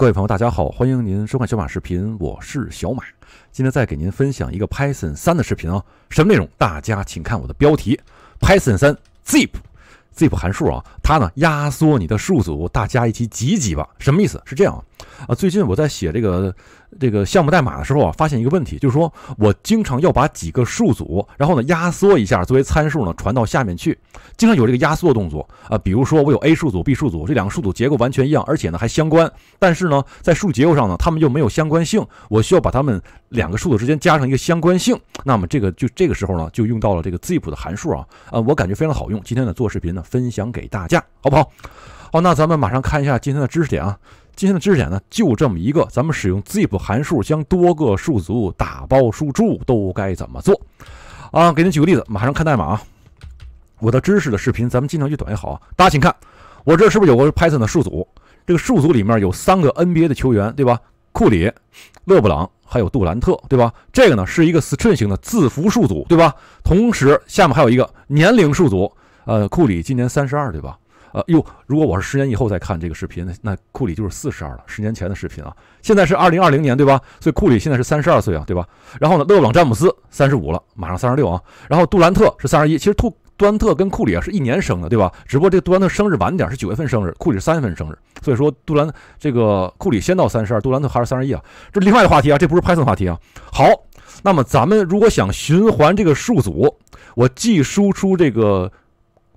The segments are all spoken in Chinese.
各位朋友，大家好，欢迎您收看小马视频，我是小马，今天再给您分享一个 Python 三的视频啊，什么内容？大家请看我的标题，Python 三 zip zip 函数啊，它呢压缩你的数组，大家一起挤挤吧，什么意思？是这样啊，最近我在写这个。这个项目代码的时候啊，发现一个问题，就是说我经常要把几个数组，然后呢压缩一下作为参数呢传到下面去，经常有这个压缩动作啊。比如说我有 A 数组、B 数组，这两个数组结构完全一样，而且呢还相关，但是呢在数结构上呢它们又没有相关性，我需要把它们两个数组之间加上一个相关性，那么这个就这个时候呢就用到了这个 zip 的函数啊啊，我感觉非常好用，今天呢做视频呢分享给大家，好不好？好，那咱们马上看一下今天的知识点啊。今天的知识点呢，就这么一个，咱们使用 zip 函数将多个数组打包输出都该怎么做啊？给您举个例子，马上看代码啊。我的知识的视频，咱们尽量越短也好啊。大家请看，我这是不是有个 Python 的数组？这个数组里面有三个 NBA 的球员，对吧？库里、勒布朗还有杜兰特，对吧？这个呢是一个 string 型的字符数组，对吧？同时下面还有一个年龄数组，呃，库里今年三十二，对吧？啊哟！如果我是十年以后再看这个视频，那库里就是四十二了。十年前的视频啊，现在是二零二零年，对吧？所以库里现在是三十二岁啊，对吧？然后呢，勒布朗詹姆斯三十五了，马上三十六啊。然后杜兰特是三十一，其实杜杜兰特跟库里啊是一年生的，对吧？只不过这杜兰特生日晚点，是九月份生日，库里是三月份生日。所以说杜兰这个库里先到三十二，杜兰特还是三十一啊。这另外的话题啊，这不是 Python 话题啊。好，那么咱们如果想循环这个数组，我既输出这个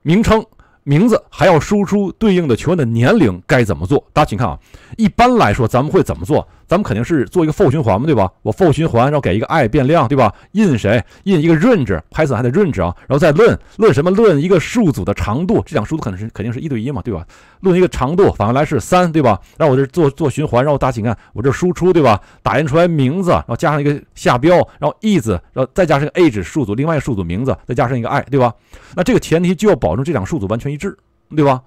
名称。名字还要输出对应的球员的年龄，该怎么做？大家请看啊，一般来说，咱们会怎么做？咱们肯定是做一个 for 循环嘛，对吧？我 for 循环，然后给一个 i 变量，对吧？印谁？印一个 range，Python 还得 range 啊，然后再论论什么？论一个数组的长度。这两个数组肯定是肯定是一对一嘛，对吧？论一个长度，反过来是三，对吧？然后我这做做循环，然后打，你看我这输出，对吧？打印出来名字，然后加上一个下标，然后 is，然后再加上个 age 数组，另外一个数组名字，再加上一个 i，对吧？那这个前提就要保证这两个数组完全一致，对吧？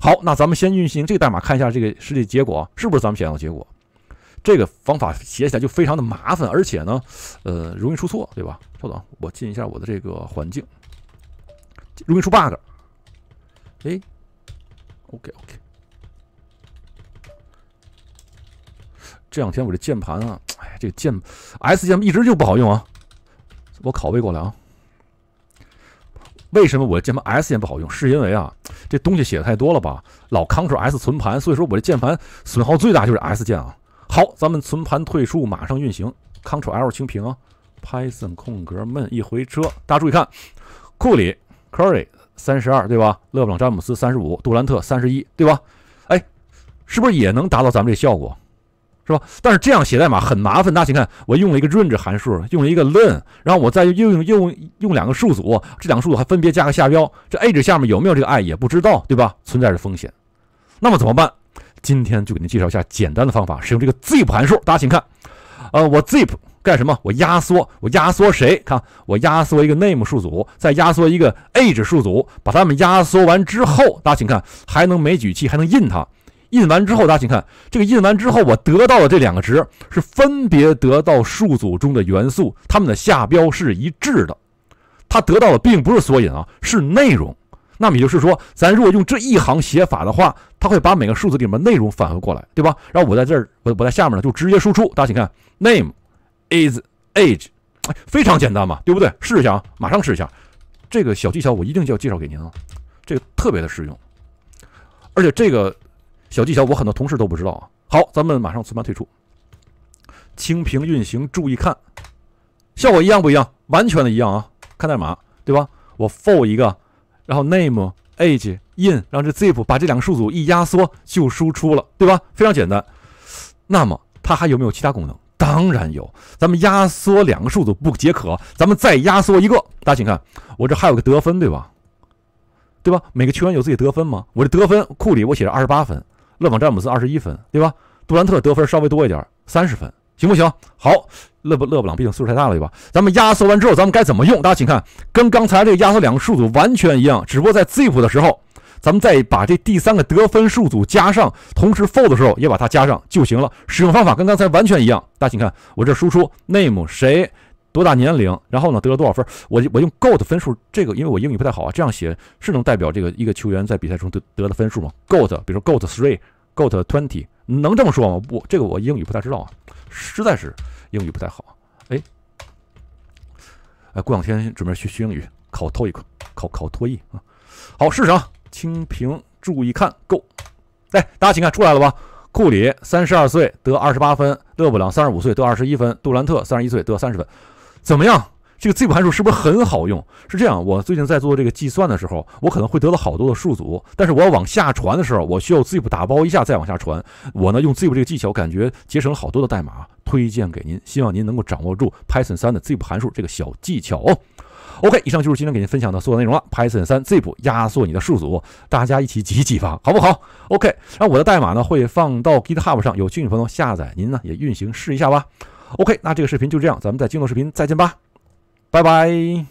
好，那咱们先运行这个代码，看一下这个实际结果是不是咱们想要的结果。这个方法写起来就非常的麻烦，而且呢，呃，容易出错，对吧？稍等，我进一下我的这个环境，容易出 bug。哎，OK OK。这两天我这键盘啊，哎，这键 S 键一直就不好用啊。我拷贝过来啊。为什么我键盘 S 键不好用？是因为啊，这东西写的太多了吧？老 Ctrl S 存盘，所以说我这键盘损耗最大就是 S 键啊。好，咱们存盘退出，马上运行。Ctrl L 清屏，Python 啊空格闷一回车。大家注意看，库里 Curry 三十二对吧？勒布朗詹姆斯三十五，杜兰特三十一对吧？哎，是不是也能达到咱们这效果？是吧？但是这样写代码很麻烦。大家请看，我用了一个 range 函数，用了一个 len，然后我再用用用用两个数组，这两个数组还分别加个下标。这 age 下面有没有这个 i 也不知道，对吧？存在着风险。那么怎么办？今天就给您介绍一下简单的方法，使用这个 zip 函数。大家请看，呃，我 zip 干什么？我压缩，我压缩谁？看，我压缩一个 name 数组，再压缩一个 age 数组，把它们压缩完之后，大家请看，还能没举气，还能印它。印完之后，大家请看，这个印完之后，我得到的这两个值是分别得到数组中的元素，它们的下标是一致的。它得到的并不是索引啊，是内容。那么也就是说，咱如果用这一行写法的话，它会把每个数字里面内容反回过来，对吧？然后我在这儿，我我在下面呢，就直接输出。大家请看，name is age，非常简单嘛，对不对？试一下啊，马上试一下。这个小技巧我一定就要介绍给您啊，这个特别的实用。而且这个小技巧我很多同事都不知道啊。好，咱们马上存盘退出，清屏运行，注意看，效果一样不一样？完全的一样啊。看代码，对吧？我 for 一个。然后 name age in，让这 zip 把这两个数组一压缩就输出了，对吧？非常简单。那么它还有没有其他功能？当然有。咱们压缩两个数组不解渴，咱们再压缩一个。大家请看，我这还有个得分，对吧？对吧？每个球员有自己得分吗？我的得分库里我写了二十八分，勒布朗詹姆斯二十一分，对吧？杜兰特得分稍微多一点，三十分。行不行？好，勒布勒布朗毕竟岁数太大了，对吧？咱们压缩完之后，咱们该怎么用？大家请看，跟刚才这个压缩两个数组完全一样，只不过在 zip 的时候，咱们再把这第三个得分数组加上，同时 for 的时候也把它加上就行了。使用方法跟刚才完全一样。大家请看，我这输出 name 谁多大年龄，然后呢得了多少分？我我用 got 分数，这个因为我英语不太好啊，这样写是能代表这个一个球员在比赛中得得了分数吗？got 比如 got three，got twenty。能这么说吗？不，这个我英语不太知道啊，实在是英语不太好。哎，哎，过两天准备学学英语，考一译考考托译啊。好，试试啊，清屏，注意看，g o 哎，大家请看，出来了吧？库里三十二岁得二十八分，勒布朗三十五岁得二十一分，杜兰特三十一岁得三十分，怎么样？这个 zip 函数是不是很好用？是这样，我最近在做这个计算的时候，我可能会得到好多的数组，但是我要往下传的时候，我需要 zip 打包一下再往下传。我呢用 zip 这个技巧，感觉节省了好多的代码，推荐给您，希望您能够掌握住 Python 三的 zip 函数这个小技巧哦。OK，以上就是今天给您分享的所有内容了。Python 三 zip 压缩你的数组，大家一起挤一挤吧，好不好？OK，那我的代码呢会放到 GitHub 上，有兴趣朋友下载，您呢也运行试一下吧。OK，那这个视频就这样，咱们在京东视频再见吧。拜拜。